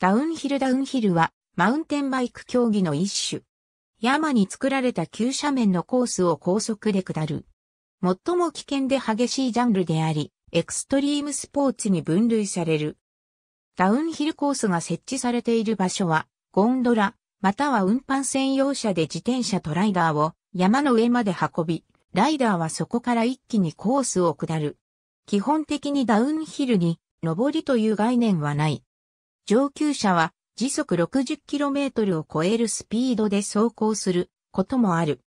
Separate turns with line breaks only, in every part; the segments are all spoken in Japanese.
ダウンヒルダウンヒルはマウンテンバイク競技の
一種。山に作られた急斜面のコースを高速で下る。最も危険で激しいジャンルであり、エクストリームスポーツに分類される。ダウンヒルコースが設置されている場所は、ゴンドラ、または運搬専用車で自転車とライダーを山の上まで運び、ライダーはそこから一気にコースを下る。基本的にダウンヒルに、登りという概念はない。上級者は時速 60km を超えるスピードで走行することもある。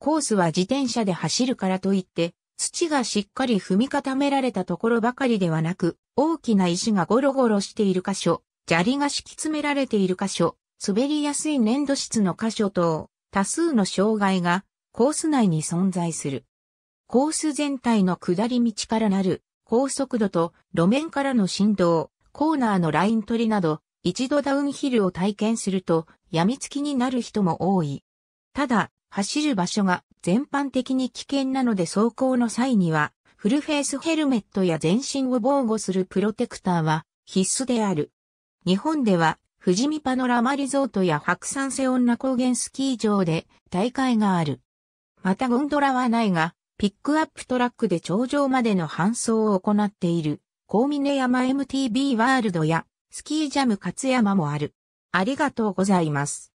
コースは自転車で走るからといって、土がしっかり踏み固められたところばかりではなく、大きな石がゴロゴロしている箇所、砂利が敷き詰められている箇所、滑りやすい粘土質の箇所等、多数の障害がコース内に存在する。コース全体の下り道からなる高速度と路面からの振動、コーナーのライン取りなど、一度ダウンヒルを体験すると、病みつきになる人も多い。ただ、走る場所が全般的に危険なので走行の際には、フルフェイスヘルメットや全身を防護するプロテクターは必須である。日本では、富士見パノラマリゾートや白山ン女高原スキー場で大会がある。またゴンドラはないが、ピックアップトラックで頂上までの搬送を行っている。高峰山 MTB ワ
ールドやスキージャム勝山もある。ありがとうございます。